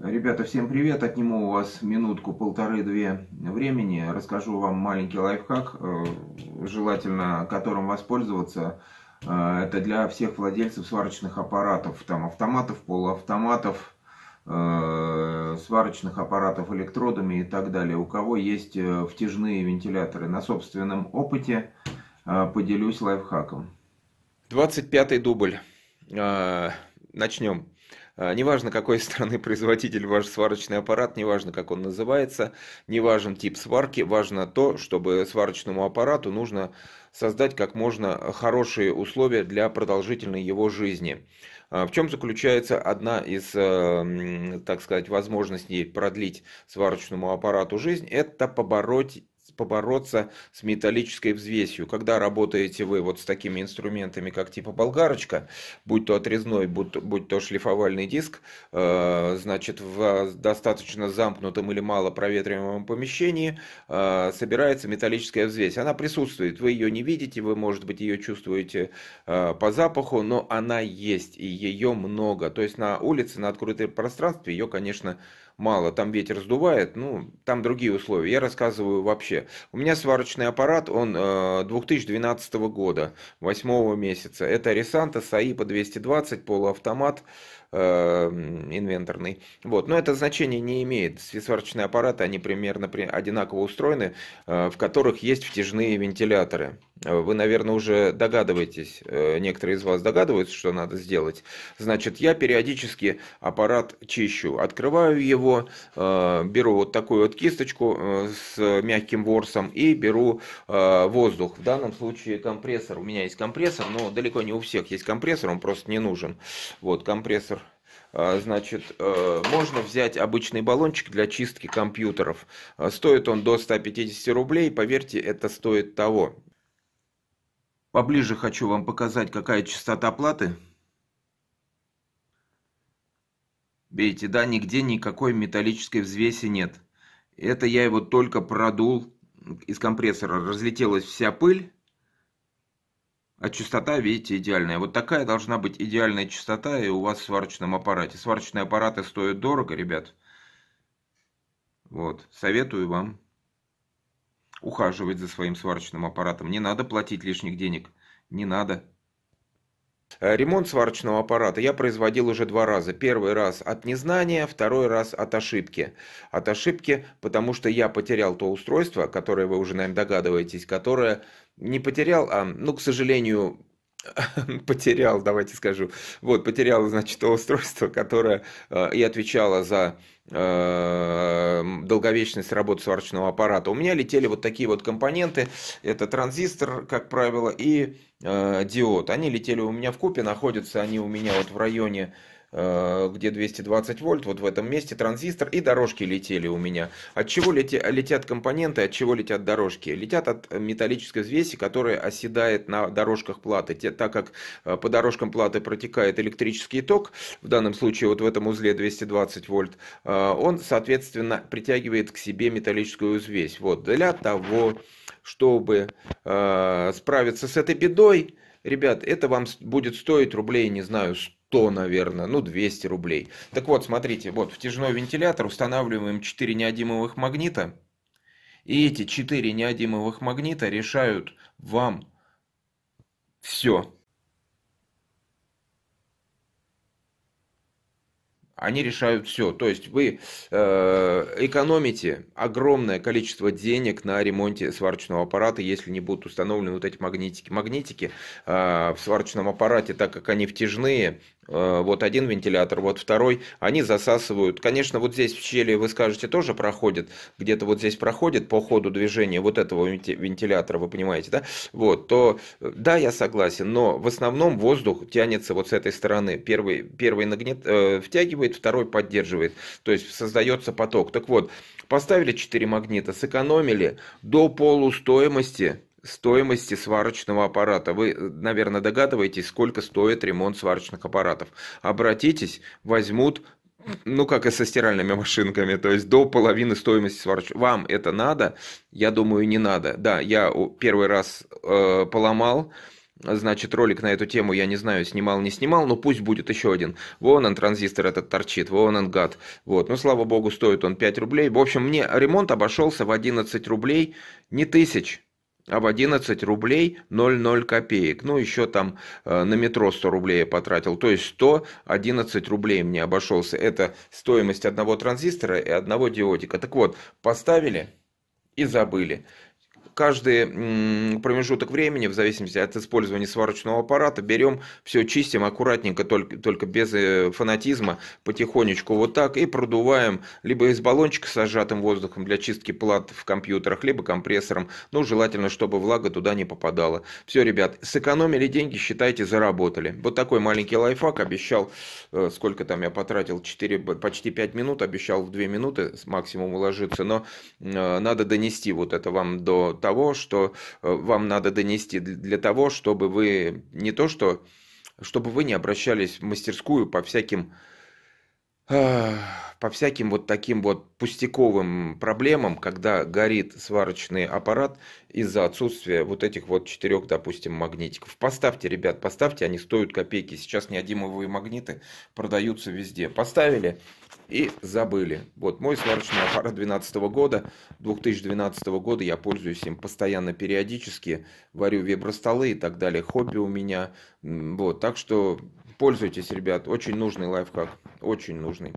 Ребята, всем привет! Отниму у вас минутку, полторы-две времени. Расскажу вам маленький лайфхак, э, желательно которым воспользоваться. Э, это для всех владельцев сварочных аппаратов, там автоматов, полуавтоматов, э, сварочных аппаратов электродами и так далее. У кого есть втяжные вентиляторы. На собственном опыте поделюсь лайфхаком. 25 дубль. Начнем. А, неважно, какой страны производитель ваш сварочный аппарат, неважно, как он называется, неважен тип сварки, важно то, чтобы сварочному аппарату нужно создать как можно хорошие условия для продолжительной его жизни. А, в чем заключается одна из, э, так сказать, возможностей продлить сварочному аппарату жизнь, это побороть побороться с металлической взвесью. Когда работаете вы вот с такими инструментами, как типа болгарочка, будь то отрезной, будь, будь то шлифовальный диск, э, значит, в достаточно замкнутом или мало проветриваемом помещении э, собирается металлическая взвесь. Она присутствует, вы ее не видите, вы, может быть, ее чувствуете э, по запаху, но она есть, и ее много. То есть на улице, на открытом пространстве ее, конечно, мало. Там ветер сдувает, ну, там другие условия. Я рассказываю вообще у меня сварочный аппарат, он 2012 э, года, 8 месяца. Это Ресанта САИ по 220, полуавтомат э, инвентарный. Вот. Но это значение не имеет. Сварочные аппараты, они примерно одинаково устроены, э, в которых есть втяжные вентиляторы. Вы, наверное, уже догадываетесь, э, некоторые из вас догадываются, что надо сделать. Значит, я периодически аппарат чищу. Открываю его, э, беру вот такую вот кисточку э, с мягким ворсом и беру воздух. В данном случае компрессор. У меня есть компрессор, но далеко не у всех есть компрессор, он просто не нужен. Вот компрессор значит, можно взять обычный баллончик для чистки компьютеров. Стоит он до 150 рублей, поверьте, это стоит того. Поближе хочу вам показать, какая частота платы. Видите, да, нигде никакой металлической взвеси нет. Это я его только продул из компрессора. Разлетелась вся пыль. А частота, видите, идеальная. Вот такая должна быть идеальная частота и у вас в сварочном аппарате. Сварочные аппараты стоят дорого, ребят. Вот, советую вам ухаживать за своим сварочным аппаратом. Не надо платить лишних денег. Не надо. Э, ремонт сварочного аппарата я производил уже два раза. Первый раз от незнания, второй раз от ошибки. От ошибки, потому что я потерял то устройство, которое вы уже, наверное, догадываетесь, которое не потерял, а, ну, к сожалению, потерял, давайте скажу, вот, потерял, значит, то устройство, которое э, и отвечало за э, долговечность работы сварочного аппарата. У меня летели вот такие вот компоненты, это транзистор, как правило, и э, диод. Они летели у меня в купе, находятся они у меня вот в районе Э, где 220 вольт, вот в этом месте транзистор, и дорожки летели у меня. От чего летят компоненты, от чего летят дорожки? Летят от металлической взвеси, которая оседает на дорожках платы. Так как э, по дорожкам платы протекает электрический ток, в данном случае вот в этом узле 220 вольт, э, он, соответственно, притягивает к себе металлическую взвесь. Вот, для того, чтобы справиться с этой бедой, ребят, это вам будет стоить рублей, не знаю, 100 100, наверное, ну 200 рублей. Так вот, смотрите, вот втяжной вентилятор, устанавливаем 4 неодимовых магнита. И эти 4 неодимовых магнита решают вам все. Они решают все. То есть вы э, экономите огромное количество денег на ремонте сварочного аппарата, если не будут установлены вот эти магнитики. Магнитики э, в сварочном аппарате, так как они втяжные, Э, вот один вентилятор, вот второй, они засасывают. Конечно, вот здесь в щели, вы скажете, тоже проходит, где-то вот здесь проходит по ходу движения вот этого вентилятора, вы понимаете, да? Вот, то, э, да, я согласен, но в основном воздух тянется вот с этой стороны. Первый, первый нагнет, э, втягивает, второй поддерживает, то есть создается поток. Так вот, поставили 4 магнита, сэкономили до полустоимости стоимости сварочного аппарата. Вы, э, наверное, догадываетесь, сколько стоит ремонт сварочных аппаратов. Обратитесь, возьмут ну, как и со стиральными машинками, то есть до половины стоимости сварочного. Вам это надо? Я думаю, не надо. Да, я первый раз э, поломал, значит, ролик на эту тему, я не знаю, снимал, не снимал, но пусть будет еще один. Вон он, транзистор этот торчит, вон он, гад. Вот, ну, слава богу, стоит он 5 рублей. В общем, мне ремонт обошелся в 11 рублей, не тысяч, а в 11 рублей 00 копеек. Ну, еще там э, на метро 100 рублей я потратил. То есть 111 рублей мне обошелся. Это стоимость одного транзистора и одного диодика. Так вот, поставили и забыли каждый промежуток времени, в зависимости от использования сварочного аппарата, берем все, чистим аккуратненько, только, только без э, фанатизма, потихонечку вот так и продуваем либо из баллончика с сжатым воздухом для чистки плат в компьютерах, либо компрессором. Ну, желательно, чтобы влага туда не попадала. Все, ребят, сэкономили деньги, считайте, заработали. Вот такой маленький лайфхак. Обещал, э, сколько там я потратил, 4, почти 5 минут, обещал в 2 минуты максимум уложиться, но э, надо донести вот это вам до того, что э, вам надо донести, для того, чтобы вы не то что, чтобы вы не обращались в мастерскую по всяким по всяким вот таким вот пустяковым проблемам, когда горит сварочный аппарат из-за отсутствия вот этих вот четырех, допустим, магнитиков. Поставьте, ребят, поставьте, они стоят копейки. Сейчас неодимовые магниты продаются везде. Поставили и забыли. Вот мой сварочный аппарат 2012 года, 2012 года, я пользуюсь им постоянно, периодически, варю вибростолы и так далее, хобби у меня. Вот, так что пользуйтесь ребят очень нужный лайфхак очень нужный